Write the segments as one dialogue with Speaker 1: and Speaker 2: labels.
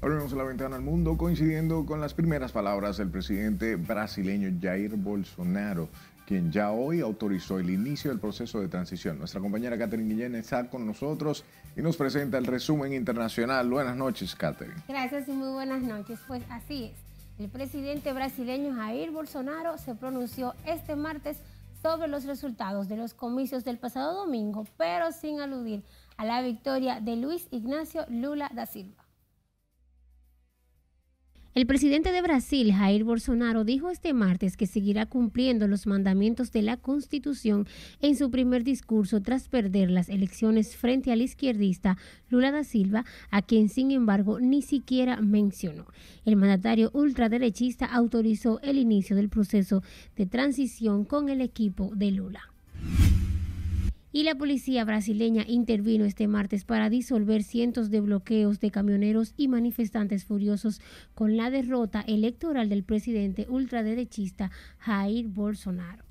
Speaker 1: Abrimos la ventana al mundo coincidiendo con las primeras palabras del presidente brasileño Jair Bolsonaro, quien ya hoy autorizó el inicio del proceso de transición. Nuestra compañera Catherine Guillén está con nosotros y nos presenta el resumen internacional. Buenas noches, Catherine. Gracias y muy buenas noches. Pues así es. El presidente brasileño Jair Bolsonaro se pronunció este martes sobre los resultados de los comicios del pasado domingo, pero sin aludir a la victoria de Luis Ignacio Lula da Silva. El presidente de Brasil, Jair Bolsonaro, dijo este martes que seguirá cumpliendo los mandamientos de la Constitución en su primer discurso tras perder las elecciones frente al izquierdista Lula da Silva, a quien sin embargo ni siquiera mencionó. El mandatario ultraderechista autorizó el inicio del proceso de transición con el equipo de Lula y la policía brasileña intervino este martes para disolver cientos de bloqueos de camioneros y manifestantes furiosos con la derrota electoral del presidente ultraderechista Jair Bolsonaro.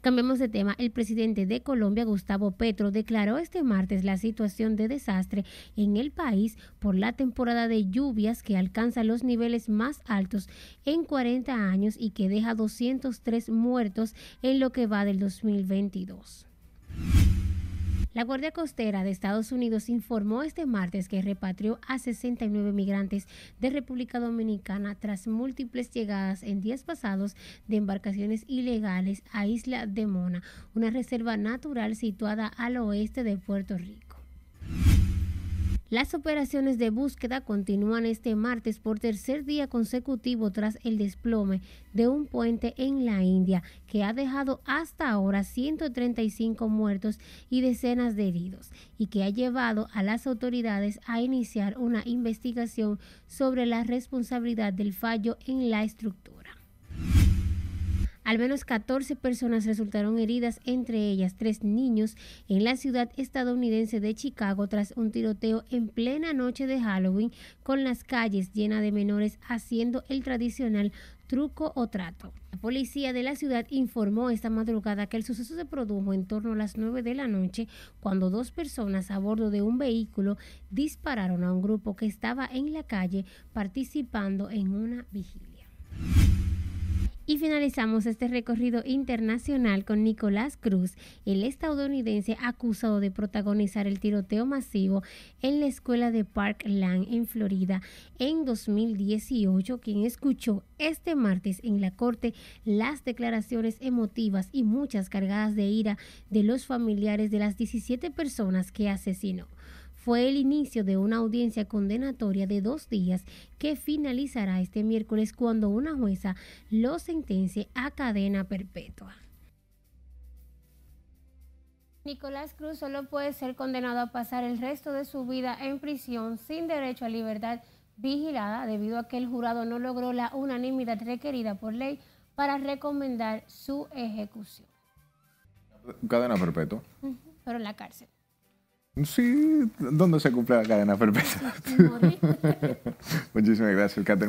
Speaker 1: Cambiamos de tema. El presidente de Colombia, Gustavo Petro, declaró este martes la situación de desastre en el país por la temporada de lluvias que alcanza los niveles más altos en 40 años y que deja 203 muertos en lo que va del 2022. La Guardia Costera de Estados Unidos informó este martes que repatrió a 69 migrantes de República Dominicana tras múltiples llegadas en días pasados de embarcaciones ilegales a Isla de Mona, una reserva natural situada al oeste de Puerto Rico. Las operaciones de búsqueda continúan este martes por tercer día consecutivo tras el desplome de un puente en la India que ha dejado hasta ahora 135 muertos y decenas de heridos y que ha llevado a las autoridades a iniciar una investigación sobre la responsabilidad del fallo en la estructura. Al menos 14 personas resultaron heridas, entre ellas tres niños, en la ciudad estadounidense de Chicago tras un tiroteo en plena noche de Halloween con las calles llenas de menores haciendo el tradicional truco o trato. La policía de la ciudad informó esta madrugada que el suceso se produjo en torno a las 9 de la noche cuando dos personas a bordo de un vehículo dispararon a un grupo que estaba en la calle participando en una vigilia. Y finalizamos este recorrido internacional con Nicolás Cruz, el estadounidense acusado de protagonizar el tiroteo masivo en la escuela de Parkland en Florida en 2018, quien escuchó este martes en la corte las declaraciones emotivas y muchas cargadas de ira de los familiares de las 17 personas que asesinó fue el inicio de una audiencia condenatoria de dos días que finalizará este miércoles cuando una jueza lo sentencie a cadena perpetua. Nicolás Cruz solo puede ser condenado a pasar el resto de su vida en prisión sin derecho a libertad vigilada debido a que el jurado no logró la unanimidad requerida por ley para recomendar su ejecución. Cadena perpetua. Pero en la cárcel. Sí, ¿dónde se cumple la cadena perpetua? Muchísimas gracias, Catherine.